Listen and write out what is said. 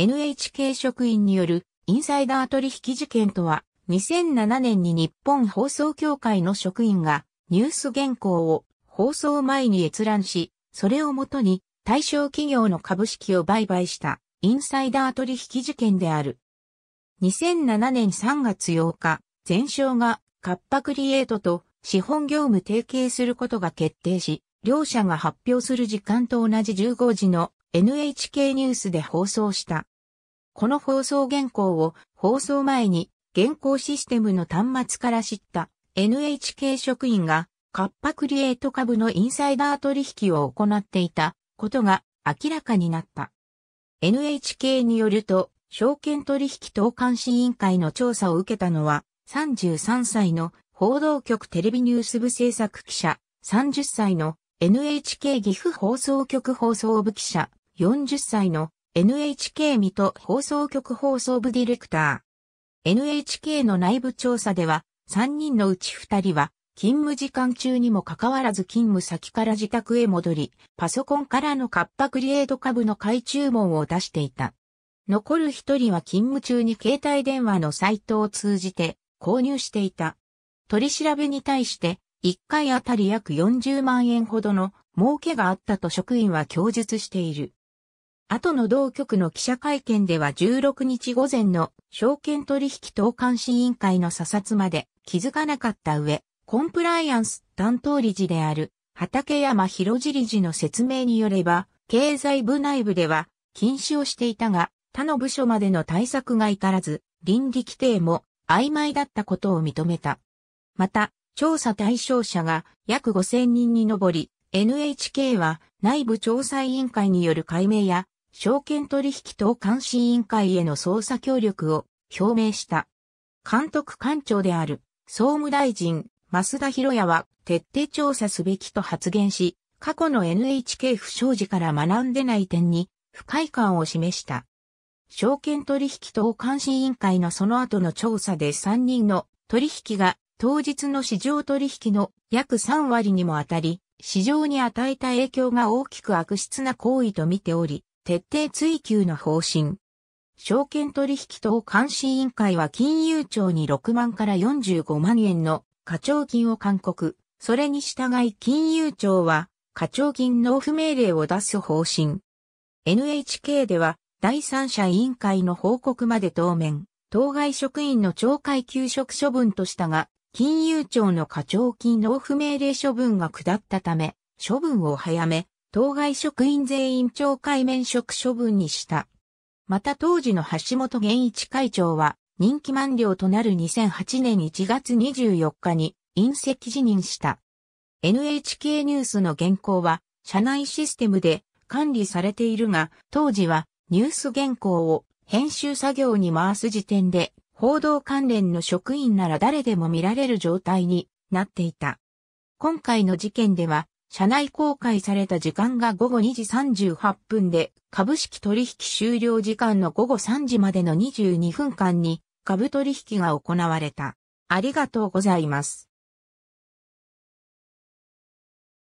NHK 職員によるインサイダー取引事件とは、2007年に日本放送協会の職員がニュース原稿を放送前に閲覧し、それをもとに対象企業の株式を売買したインサイダー取引事件である。2007年3月8日、前哨がカッパクリエイトと資本業務提携することが決定し、両社が発表する時間と同じ15時の NHK ニュースで放送した。この放送原稿を放送前に原稿システムの端末から知った NHK 職員がカッパクリエイト株のインサイダー取引を行っていたことが明らかになった。NHK によると、証券取引等監視委員会の調査を受けたのは、33歳の報道局テレビニュース部制作記者、30歳の NHK 岐阜放送局放送部記者、40歳の NHK 水戸放送局放送部ディレクター。NHK の内部調査では、3人のうち2人は、勤務時間中にもかかわらず勤務先から自宅へ戻り、パソコンからのカッパクリエイト株の買い注文を出していた。残る1人は勤務中に携帯電話のサイトを通じて購入していた。取り調べに対して、1回あたり約40万円ほどの儲けがあったと職員は供述している。後の同局の記者会見では16日午前の証券取引等監視委員会の査察まで気づかなかった上、コンプライアンス担当理事である畠山博次理事の説明によれば、経済部内部では禁止をしていたが、他の部署までの対策が至らず、倫理規定も曖昧だったことを認めた。また、調査対象者が約5000人に上り、NHK は内部調査委員会による解明や証券取引等監視委員会への捜査協力を表明した。監督官庁である総務大臣増田博也は徹底調査すべきと発言し、過去の NHK 不祥事から学んでない点に不快感を示した。証券取引等監視委員会のその後の調査で3人の取引が当日の市場取引の約3割にもあたり、市場に与えた影響が大きく悪質な行為と見ており、徹底追求の方針。証券取引等監視委員会は金融庁に6万から45万円の課徴金を勧告。それに従い金融庁は課徴金納付命令を出す方針。NHK では第三者委員会の報告まで当面、当該職員の懲戒休職処分としたが、金融庁の課徴金納付命令処分が下ったため、処分を早め、当該職員全員懲戒免職処分にした。また当時の橋本源一会長は、任期満了となる2008年1月24日に、隕石辞任した。NHK ニュースの原稿は、社内システムで管理されているが、当時はニュース原稿を編集作業に回す時点で、報道関連の職員なら誰でも見られる状態になっていた。今回の事件では、社内公開された時間が午後2時38分で、株式取引終了時間の午後3時までの22分間に株取引が行われた。ありがとうございます。